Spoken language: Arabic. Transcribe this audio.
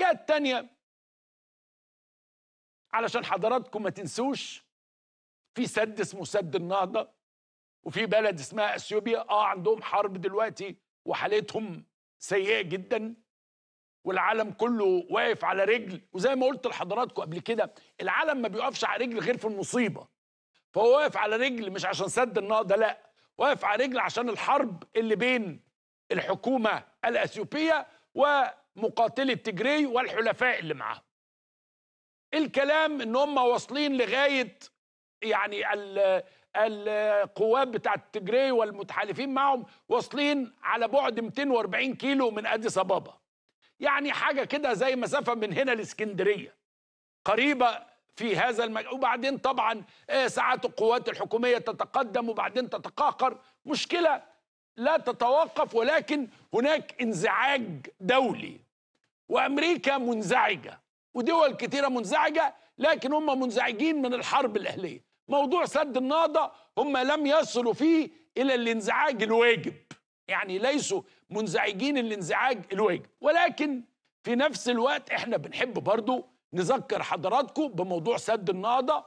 الحكاية التانية علشان حضراتكم ما تنسوش في سد اسمه سد النهضة وفي بلد اسمها اثيوبيا اه عندهم حرب دلوقتي وحالتهم سيئة جدا والعالم كله واقف على رجل وزي ما قلت لحضراتكم قبل كده العالم ما بيقفش على رجل غير في المصيبة فهو واقف على رجل مش عشان سد النهضة لا واقف على رجل عشان الحرب اللي بين الحكومة الأثيوبية و مقاتلي تجري والحلفاء اللي معاهم الكلام ان هم واصلين لغايه يعني القوات بتاعت تجري والمتحالفين معهم واصلين على بعد 240 كيلو من ادي صبابه يعني حاجه كده زي مسافه من هنا لاسكندريه قريبه في هذا المجال وبعدين طبعا آه، ساعات القوات الحكومية تتقدم وبعدين تتقاقر مشكلة لا تتوقف ولكن هناك انزعاج دولي وامريكا منزعجه ودول كتيره منزعجه لكن هم منزعجين من الحرب الاهليه موضوع سد النهضه هم لم يصلوا فيه الى الانزعاج الواجب يعني ليسوا منزعجين الانزعاج الواجب ولكن في نفس الوقت احنا بنحب برضو نذكر حضراتكم بموضوع سد النهضه